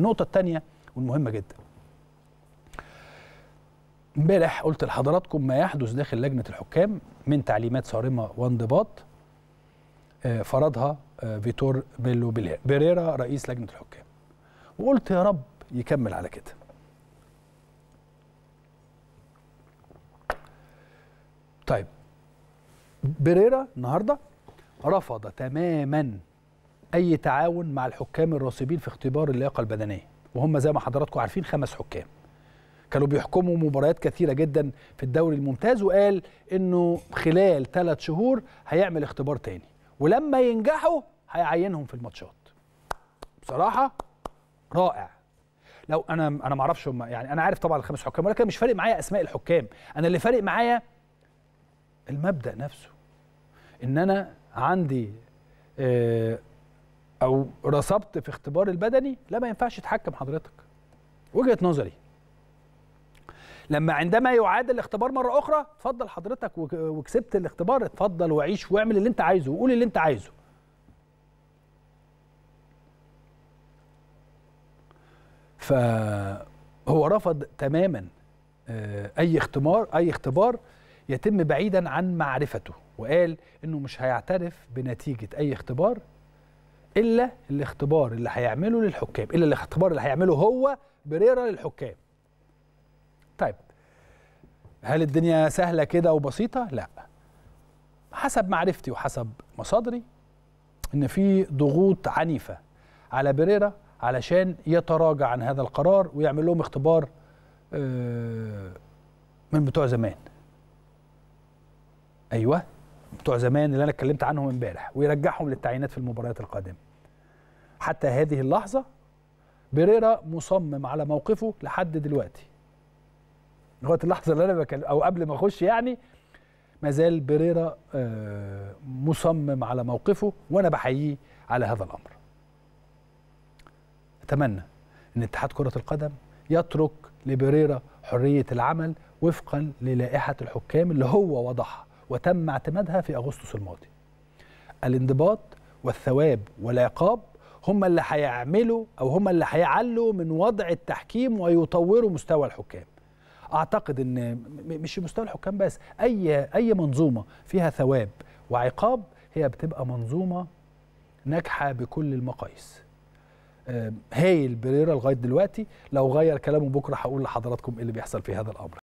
النقطه الثانيه والمهمه جدا امبارح قلت لحضراتكم ما يحدث داخل لجنه الحكام من تعليمات صارمه وانضباط آه، فرضها آه، فيتور بيلو بيريرا رئيس لجنه الحكام وقلت يا رب يكمل على كده طيب بيريرا النهارده رفض تماما اي تعاون مع الحكام الراسبين في اختبار اللياقه البدنيه وهم زي ما حضراتكم عارفين خمس حكام كانوا بيحكموا مباريات كثيره جدا في الدوري الممتاز وقال انه خلال ثلاث شهور هيعمل اختبار تاني ولما ينجحوا هيعينهم في الماتشات بصراحه رائع لو انا انا ما اعرفش يعني انا عارف طبعا الخمس حكام ولكن مش فارق معايا اسماء الحكام انا اللي فارق معايا المبدا نفسه ان انا عندي آه او رصبت في اختبار البدني لا ما ينفعش تحكم حضرتك وجهه نظري لما عندما يعاد الاختبار مره اخرى اتفضل حضرتك وكسبت الاختبار اتفضل وعيش واعمل اللي انت عايزه وقول اللي انت عايزه فهو رفض تماما آه، اي اختبار اي اختبار يتم بعيدا عن معرفته وقال انه مش هيعترف بنتيجه اي اختبار الا الاختبار اللي هيعمله للحكام الا الاختبار اللي هيعمله هو بريرا للحكام طيب هل الدنيا سهله كده وبسيطه لا حسب معرفتي وحسب مصادري ان في ضغوط عنيفه على بريرا علشان يتراجع عن هذا القرار ويعمل لهم اختبار آه، من بتوع زمان ايوه بتوع زمان اللي انا اتكلمت عنهم امبارح ويرجعهم للتعيينات في المباريات القادمه حتى هذه اللحظه بيريرا مصمم على موقفه لحد دلوقتي لغايه اللحظه اللي انا بكلم او قبل ما اخش يعني ما زال بيريرا آه، مصمم على موقفه وانا بحييه على هذا الامر اتمنى ان اتحاد كره القدم يترك لبيريرا حريه العمل وفقا للائحه الحكام اللي هو وضعها وتم اعتمادها في أغسطس الماضي الانضباط والثواب والعقاب هم اللي هيعملوا أو هم اللي هيعلوا من وضع التحكيم ويطوروا مستوى الحكام أعتقد أن مش مستوى الحكام بس أي, أي منظومة فيها ثواب وعقاب هي بتبقى منظومة ناجحة بكل المقاييس آه، هايل بريرا لغايه دلوقتي لو غير كلامه بكره هقول لحضراتكم ايه اللي بيحصل في هذا الامر